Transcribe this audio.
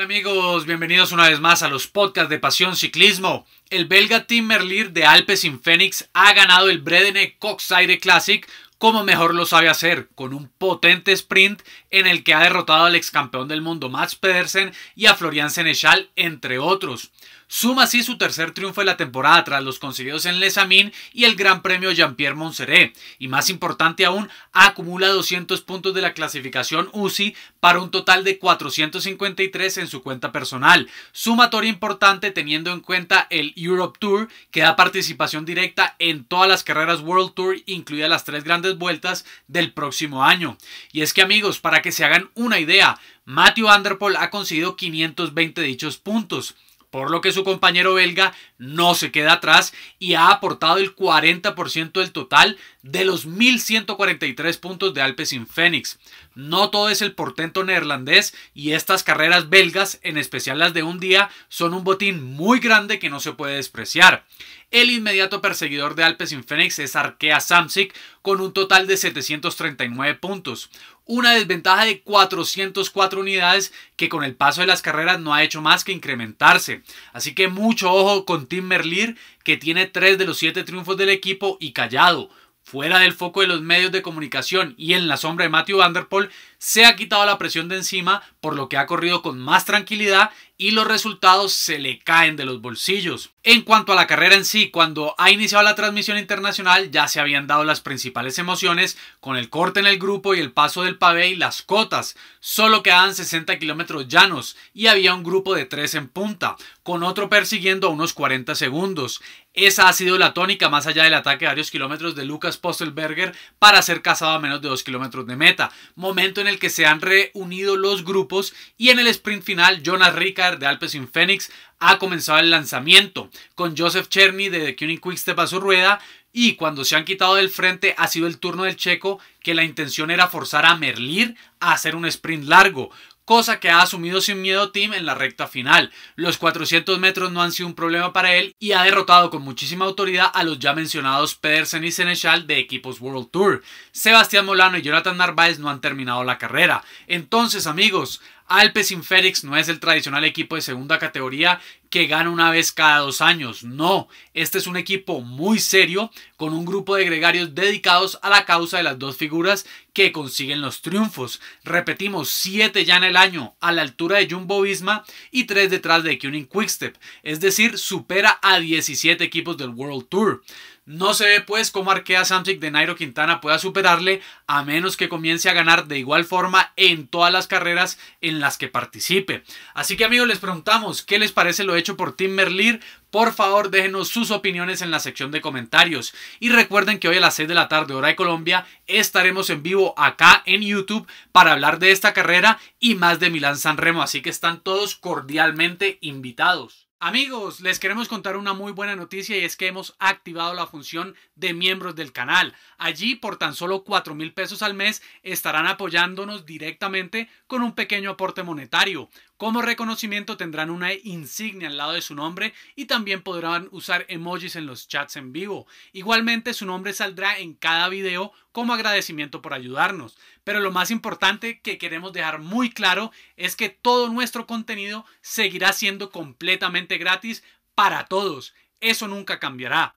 Hola amigos, bienvenidos una vez más a los podcasts de Pasión Ciclismo. El belga Tim Merlier de sin Fénix ha ganado el Bredene Coxaire Classic como mejor lo sabe hacer, con un potente sprint en el que ha derrotado al ex campeón del mundo Max Pedersen y a Florian Senechal, entre otros. Suma así su tercer triunfo de la temporada tras los conseguidos en Les Amin y el Gran Premio Jean-Pierre Montserrat. Y más importante aún, acumula 200 puntos de la clasificación UCI para un total de 453 en su cuenta personal. Sumatoria importante teniendo en cuenta el Europe Tour, que da participación directa en todas las carreras World Tour, incluidas las tres grandes vueltas del próximo año. Y es que amigos, para que se hagan una idea, Matthew Anderpol ha conseguido 520 dichos puntos por lo que su compañero belga no se queda atrás y ha aportado el 40% del total de los 1.143 puntos de sin Fénix. No todo es el portento neerlandés y estas carreras belgas, en especial las de un día, son un botín muy grande que no se puede despreciar. El inmediato perseguidor de sin Fénix es Arkea Samsic con un total de 739 puntos una desventaja de 404 unidades que con el paso de las carreras no ha hecho más que incrementarse. Así que mucho ojo con Tim Merlier que tiene 3 de los 7 triunfos del equipo y Callado, fuera del foco de los medios de comunicación y en la sombra de Matthew Vanderpool, se ha quitado la presión de encima, por lo que ha corrido con más tranquilidad y los resultados se le caen de los bolsillos. En cuanto a la carrera en sí, cuando ha iniciado la transmisión internacional ya se habían dado las principales emociones con el corte en el grupo y el paso del pavé y las cotas. Solo quedaban 60 kilómetros llanos y había un grupo de tres en punta, con otro persiguiendo a unos 40 segundos. Esa ha sido la tónica más allá del ataque a varios kilómetros de Lucas Postelberger para ser cazado a menos de 2 kilómetros de meta, momento en el que se han reunido los grupos y en el sprint final Jonas Ricard de Alpes in Phoenix ha comenzado el lanzamiento con Joseph Cherny de The Cunning Quickstep a su rueda y cuando se han quitado del frente ha sido el turno del checo que la intención era forzar a Merlir a hacer un sprint largo, cosa que ha asumido sin miedo Tim en la recta final. Los 400 metros no han sido un problema para él y ha derrotado con muchísima autoridad a los ya mencionados Pedersen y Senechal de equipos World Tour. Sebastián Molano y Jonathan Narváez no han terminado la carrera. Entonces, amigos, Alpes Félix no es el tradicional equipo de segunda categoría que gana una vez cada dos años. No, este es un equipo muy serio con un grupo de gregarios dedicados a la causa de las dos figuras que consiguen los triunfos. Repetimos, siete ya en el año, a la altura de Jumbo Visma y tres detrás de Kuning Quickstep. Es decir, supera a 17 equipos del World Tour. No se ve pues cómo Arkea Samsic de Nairo Quintana pueda superarle a menos que comience a ganar de igual forma en todas las carreras en las que participe. Así que amigos, les preguntamos qué les parece lo hecho por Tim Merlier. Por favor, déjenos sus opiniones en la sección de comentarios. Y recuerden que hoy a las 6 de la tarde, hora de Colombia, estaremos en vivo acá en YouTube para hablar de esta carrera y más de Milán San Remo. Así que están todos cordialmente invitados. Amigos, les queremos contar una muy buena noticia y es que hemos activado la función de miembros del canal. Allí por tan solo 4 mil pesos al mes estarán apoyándonos directamente con un pequeño aporte monetario. Como reconocimiento tendrán una insignia al lado de su nombre y también podrán usar emojis en los chats en vivo. Igualmente su nombre saldrá en cada video como agradecimiento por ayudarnos. Pero lo más importante que queremos dejar muy claro es que todo nuestro contenido seguirá siendo completamente gratis para todos. Eso nunca cambiará.